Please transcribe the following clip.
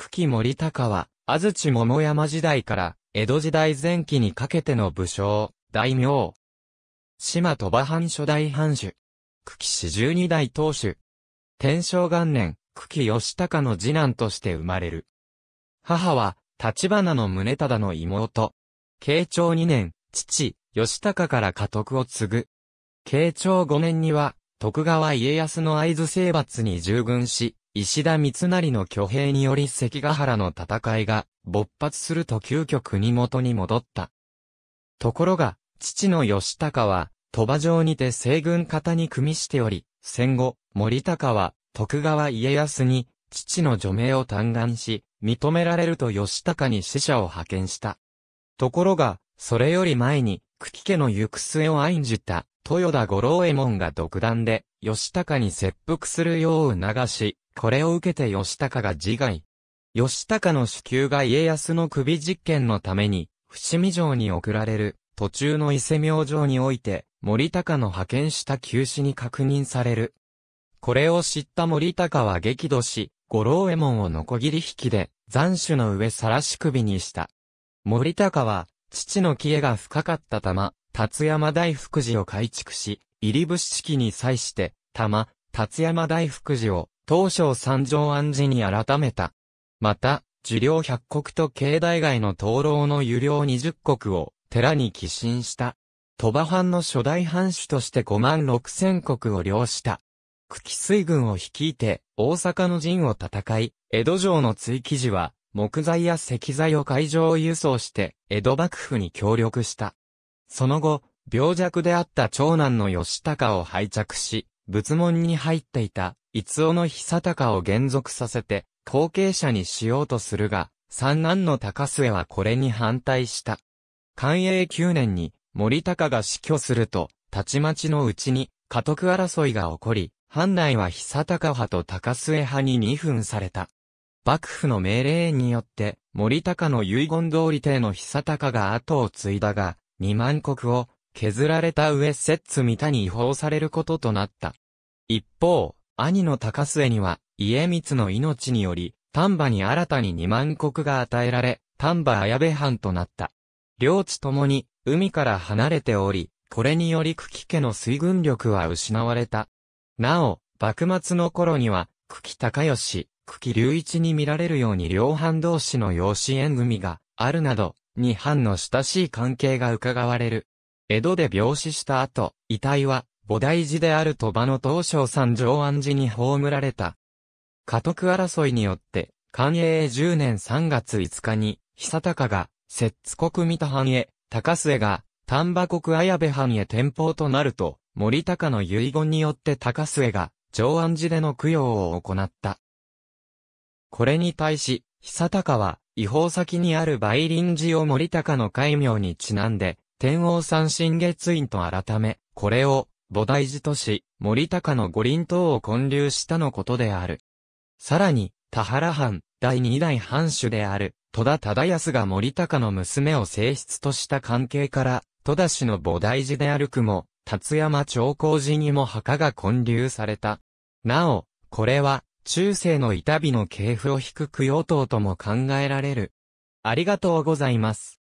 久喜森高は、安土桃山時代から、江戸時代前期にかけての武将、大名。島鳥羽藩初代藩主。久喜氏十二代当主。天正元年、久喜義高の次男として生まれる。母は、立花の宗忠の妹。慶長二年、父、義高から家督を継ぐ。慶長五年には、徳川家康の合図征伐に従軍し、石田三成の挙兵により関ヶ原の戦いが勃発すると急遽国元に戻った。ところが、父の義高は、鳥羽城にて西軍方に組みしており、戦後、森高は、徳川家康に、父の除名を嘆願し、認められると義高に使者を派遣した。ところが、それより前に、久喜家の行く末を案じた、豊田五郎右衛門が独断で、義高に切腹するよう促し、これを受けて義高が自害。義高の子宮が家康の首実験のために、伏見城に送られる、途中の伊勢明城において、森高の派遣した急死に確認される。これを知った森高は激怒し、五郎右衛門をノコギリ引きで、残首の上晒し首にした。森高は、父の帰依が深かったたま、達山大福寺を改築し、入伏式に際して、玉、達山大福寺を、東照三条安寺に改めた。また、受領百国と境内外の灯籠の湯領二十国を、寺に寄進した。鳥羽藩の初代藩主として五万六千国を領した。久喜水軍を率いて、大阪の陣を戦い、江戸城の追記時は、木材や石材を海上輸送して、江戸幕府に協力した。その後、病弱であった長男の吉高を拝着し、仏門に入っていた、逸尾の久高を減俗させて、後継者にしようとするが、三男の高末はこれに反対した。寛永九年に、森高が死去すると、たちまちのうちに、家督争いが起こり、藩内は久高派と高末派に二分された。幕府の命令によって、森高の遺言通り邸の久高が後を継いだが、二万国を削られた上摂津三田に違法されることとなった。一方、兄の高末には、家光の命により、丹波に新たに2万石が与えられ、丹波綾部藩となった。領地ともに、海から離れており、これにより久喜家の水軍力は失われた。なお、幕末の頃には、久喜高義、久喜隆一に見られるように両藩同士の養子縁組があるなど、二藩の親しい関係が伺われる。江戸で病死した後、遺体は、菩提寺である鳥羽の東照山上安寺に葬られた。家督争いによって、寛永10年3月5日に、久高が、摂津国三田藩へ、高末が、丹波国綾部藩へ転封となると、森高の遺言によって高末が、上安寺での供養を行った。これに対し、久高は、違法先にある梅林寺を森高の戒名にちなんで、天王山新月院と改め、これを、菩提寺とし、森高の五輪塔を建立したのことである。さらに、田原藩、第二代藩主である、戸田忠康が森高の娘を正室とした関係から、戸田氏の菩提寺であるくも、達山長光寺にも墓が建立された。なお、これは、中世の板火の系譜を引く供養塔とも考えられる。ありがとうございます。